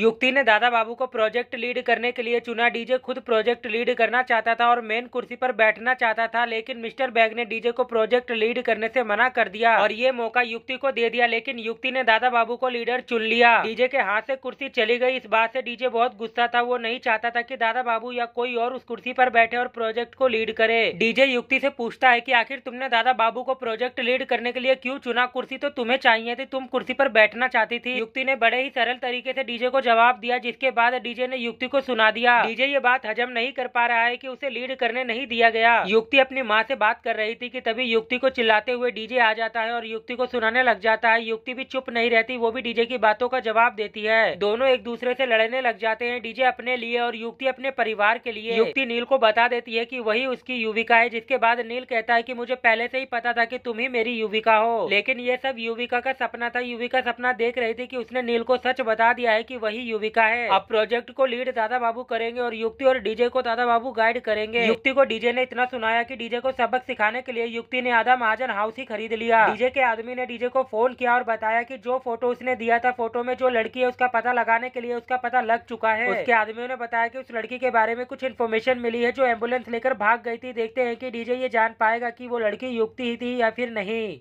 युक्ति ने दादा बाबू को प्रोजेक्ट लीड करने के लिए चुना डीजे खुद प्रोजेक्ट लीड करना चाहता था और मेन कुर्सी पर बैठना चाहता था लेकिन मिस्टर बैग ने डीजे को प्रोजेक्ट लीड करने से मना कर दिया और ये मौका युक्ति को दे दिया लेकिन युक्ति ने दादा बाबू को लीडर चुन लिया डीजे के हाथ से कुर्सी चली गई इस बात से डीजे बहुत गुस्सा था वो नहीं चाहता था की दादा बाबू या कोई और उस कुर्सी पर बैठे और प्रोजेक्ट को लीड करे डीजे युक्ति से पूछता है की आखिर तुमने दादा बाबू को प्रोजेक्ट लीड करने के लिए क्यूँ चुना कुर्सी तो तुम्हें चाहिए थी तुम कुर्सी पर बैठना चाहती थी युक्ति ने बड़े ही सरल तरीके से डीजे को जवाब दिया जिसके बाद डीजे ने युक्ति को सुना दिया डीजे ये बात हजम नहीं कर पा रहा है कि उसे लीड करने नहीं दिया गया युक्ति अपनी माँ से बात कर रही थी कि तभी युक्ति को चिल्लाते हुए डीजे आ जाता है और युक्ति को सुनाने लग जाता है युक्ति भी चुप नहीं रहती वो भी डीजे की बातों का जवाब देती है दोनों एक दूसरे से लड़ने लग जाते हैं डीजे अपने लिए और युक्ति अपने परिवार के लिए युक्ति नील को बता देती है की वही उसकी युविका है जिसके बाद नील कहता है की मुझे पहले से ही पता था की तुम ही मेरी युविका हो लेकिन ये सब युविका का सपना था युविका सपना देख रही थी की उसने नील को सच बता दिया है की वही ही युविका है अब प्रोजेक्ट को लीड दादा बाबू करेंगे और युक्ति और डीजे को दादा बाबू गाइड करेंगे युक्ति को डीजे ने इतना सुनाया कि डीजे को सबक सिखाने के लिए युक्ति ने आधा महाजन हाउस ही खरीद लिया डीजे के आदमी ने डीजे को फोन किया और बताया की जो फोटो उसने दिया था फोटो में जो लड़की है उसका पता लगाने के लिए उसका पता लग चुका है उसके आदमियों ने बताया की उस लड़की के बारे में कुछ इन्फॉर्मेशन मिली है जो एम्बुलेंस लेकर भाग गई थी देखते है की डीजे ये जान पाएगा की वो लड़की युक्ति ही थी या फिर नहीं